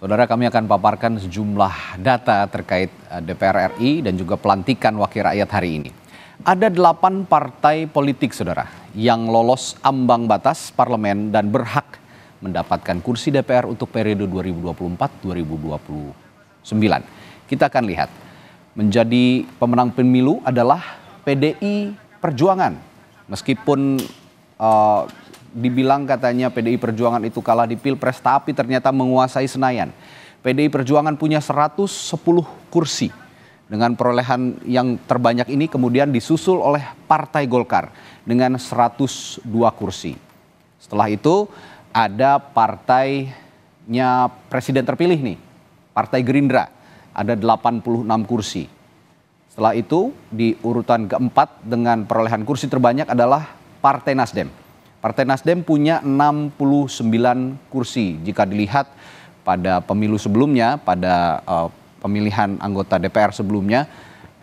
Saudara kami akan paparkan sejumlah data terkait eh, DPR RI dan juga pelantikan wakil rakyat hari ini. Ada delapan partai politik saudara yang lolos ambang batas parlemen dan berhak mendapatkan kursi DPR untuk periode 2024-2029. Kita akan lihat. Menjadi pemenang pemilu adalah PDI Perjuangan. Meskipun uh, dibilang katanya PDI Perjuangan itu kalah di Pilpres tapi ternyata menguasai Senayan. PDI Perjuangan punya 110 kursi. Dengan perolehan yang terbanyak ini kemudian disusul oleh Partai Golkar dengan 102 kursi. Setelah itu ada partainya presiden terpilih nih, Partai Gerindra ada 86 kursi. Setelah itu di urutan keempat dengan perolehan kursi terbanyak adalah Partai Nasdem Partai Nasdem punya 69 kursi. Jika dilihat pada pemilu sebelumnya, pada uh, pemilihan anggota DPR sebelumnya,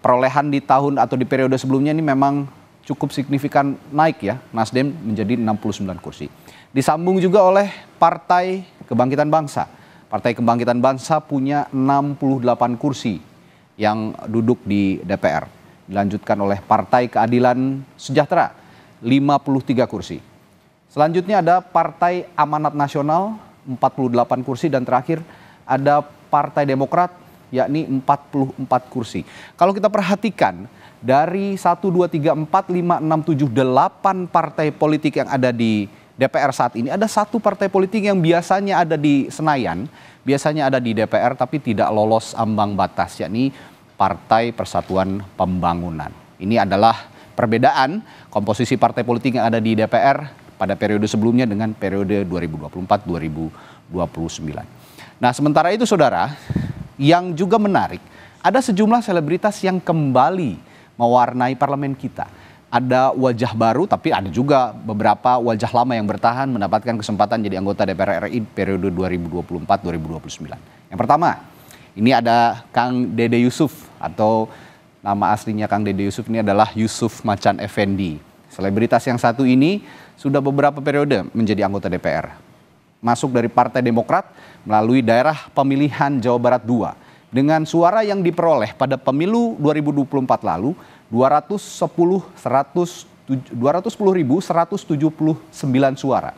perolehan di tahun atau di periode sebelumnya ini memang cukup signifikan naik ya. Nasdem menjadi 69 kursi. Disambung juga oleh Partai Kebangkitan Bangsa. Partai Kebangkitan Bangsa punya 68 kursi yang duduk di DPR. Dilanjutkan oleh Partai Keadilan Sejahtera, 53 kursi. Selanjutnya ada Partai Amanat Nasional 48 kursi dan terakhir ada Partai Demokrat yakni 44 kursi. Kalau kita perhatikan dari 1 2 3 4 5 6 7 8 partai politik yang ada di DPR saat ini ada satu partai politik yang biasanya ada di Senayan, biasanya ada di DPR tapi tidak lolos ambang batas yakni Partai Persatuan Pembangunan. Ini adalah perbedaan komposisi partai politik yang ada di DPR pada periode sebelumnya dengan periode 2024-2029. Nah, sementara itu saudara, yang juga menarik, ada sejumlah selebritas yang kembali mewarnai parlemen kita. Ada wajah baru, tapi ada juga beberapa wajah lama yang bertahan mendapatkan kesempatan jadi anggota DPR RI periode 2024-2029. Yang pertama, ini ada Kang Dede Yusuf atau nama aslinya Kang Dede Yusuf ini adalah Yusuf Macan Effendi. Selebritas yang satu ini sudah beberapa periode menjadi anggota DPR. Masuk dari Partai Demokrat melalui daerah pemilihan Jawa Barat II. Dengan suara yang diperoleh pada pemilu 2024 lalu tujuh puluh 210.179 suara.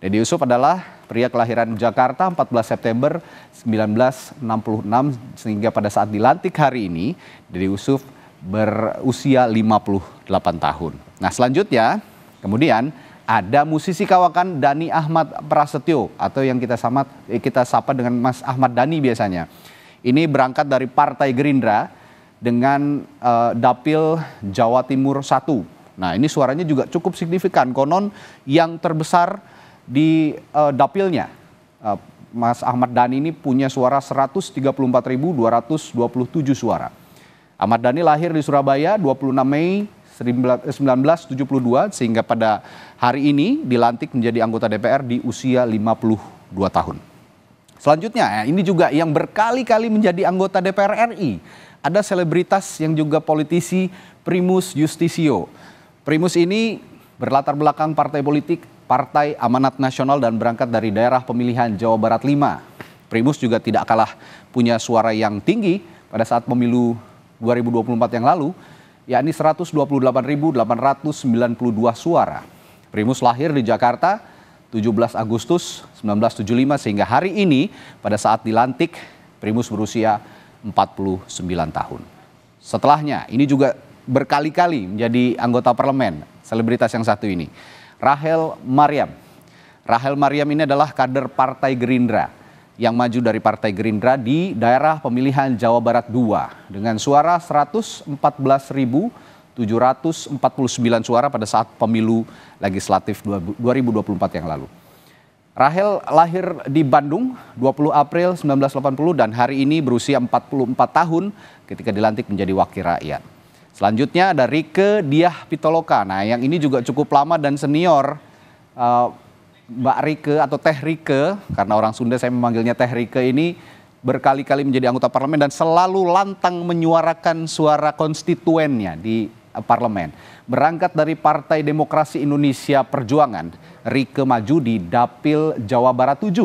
Dedi Yusuf adalah pria kelahiran Jakarta 14 September 1966 sehingga pada saat dilantik hari ini Dedi Yusuf berusia 58 tahun. Nah selanjutnya kemudian ada musisi kawakan Dani Ahmad Prasetyo atau yang kita sama eh, kita sapa dengan Mas Ahmad Dani biasanya. Ini berangkat dari Partai Gerindra dengan uh, Dapil Jawa Timur 1. Nah, ini suaranya juga cukup signifikan konon yang terbesar di uh, dapilnya. Uh, Mas Ahmad Dani ini punya suara 134.227 suara. Ahmad Dani lahir di Surabaya 26 Mei 1972 eh, sehingga pada hari ini dilantik menjadi anggota DPR di usia 52 tahun. Selanjutnya eh, ini juga yang berkali-kali menjadi anggota DPR RI. Ada selebritas yang juga politisi Primus Justisio. Primus ini berlatar belakang partai politik Partai Amanat Nasional dan berangkat dari daerah pemilihan Jawa Barat 5. Primus juga tidak kalah punya suara yang tinggi pada saat pemilu 2024 yang lalu yakni 128.892 suara. Primus lahir di Jakarta 17 Agustus 1975 sehingga hari ini pada saat dilantik Primus berusia 49 tahun. Setelahnya ini juga berkali-kali menjadi anggota parlemen selebritas yang satu ini. Rahel Mariam. Rahel Mariam ini adalah kader Partai Gerindra yang maju dari Partai Gerindra di daerah pemilihan Jawa Barat 2 dengan suara 114.749 suara pada saat pemilu legislatif 2024 yang lalu. Rahel lahir di Bandung 20 April 1980 dan hari ini berusia 44 tahun ketika dilantik menjadi wakil rakyat. Selanjutnya ada Rike Diah Pitoloka. Nah yang ini juga cukup lama dan senior. Uh, Mbak Rike atau Teh Rike, karena orang Sunda saya memanggilnya Teh Rike ini berkali-kali menjadi anggota parlemen dan selalu lantang menyuarakan suara konstituennya di eh, parlemen. Berangkat dari Partai Demokrasi Indonesia Perjuangan, Rike maju di Dapil Jawa Barat 7.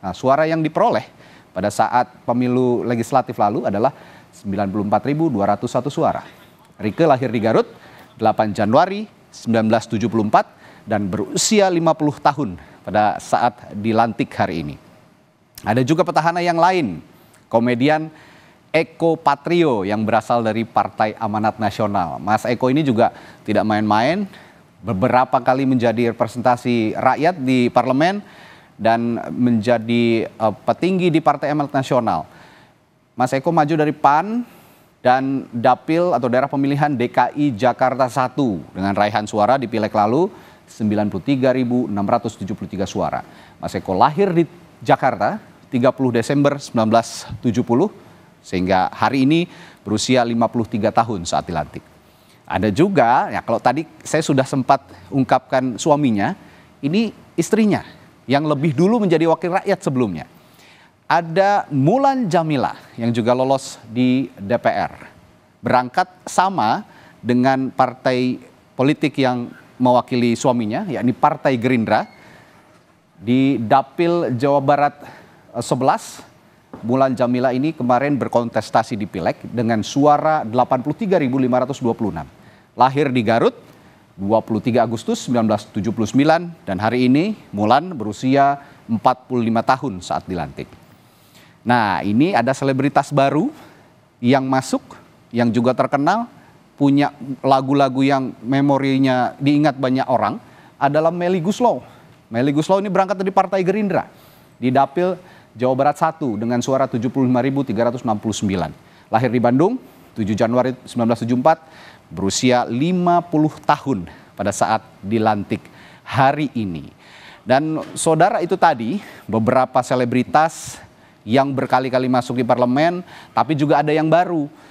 Nah, suara yang diperoleh pada saat pemilu legislatif lalu adalah 94.201 suara. Rike lahir di Garut 8 Januari 1974 dan berusia 50 tahun pada saat dilantik hari ini. Ada juga petahana yang lain, komedian Eko Patrio yang berasal dari Partai Amanat Nasional. Mas Eko ini juga tidak main-main, beberapa kali menjadi representasi rakyat di parlemen dan menjadi uh, petinggi di Partai Amanat Nasional. Mas Eko maju dari PAN dan dapil atau daerah pemilihan DKI Jakarta 1 dengan raihan suara di pileg lalu 93.673 suara. Mas Eko lahir di Jakarta 30 Desember 1970 sehingga hari ini berusia 53 tahun saat dilantik. Ada juga, ya kalau tadi saya sudah sempat ungkapkan suaminya, ini istrinya yang lebih dulu menjadi wakil rakyat sebelumnya. Ada Mulan Jamila yang juga lolos di DPR. Berangkat sama dengan partai politik yang mewakili suaminya yakni Partai Gerindra di Dapil Jawa Barat 11 eh, Mulan Jamila ini kemarin berkontestasi di Pileg dengan suara 83.526. Lahir di Garut 23 Agustus 1979 dan hari ini Mulan berusia 45 tahun saat dilantik. Nah, ini ada selebritas baru yang masuk yang juga terkenal punya lagu-lagu yang memorinya diingat banyak orang adalah Meli Guslow. Meli Guslow ini berangkat dari Partai Gerindra di Dapil Jawa Barat 1 dengan suara 75.369. Lahir di Bandung 7 Januari 1974 berusia 50 tahun pada saat dilantik hari ini. Dan saudara itu tadi beberapa selebritas yang berkali-kali masuk di parlemen tapi juga ada yang baru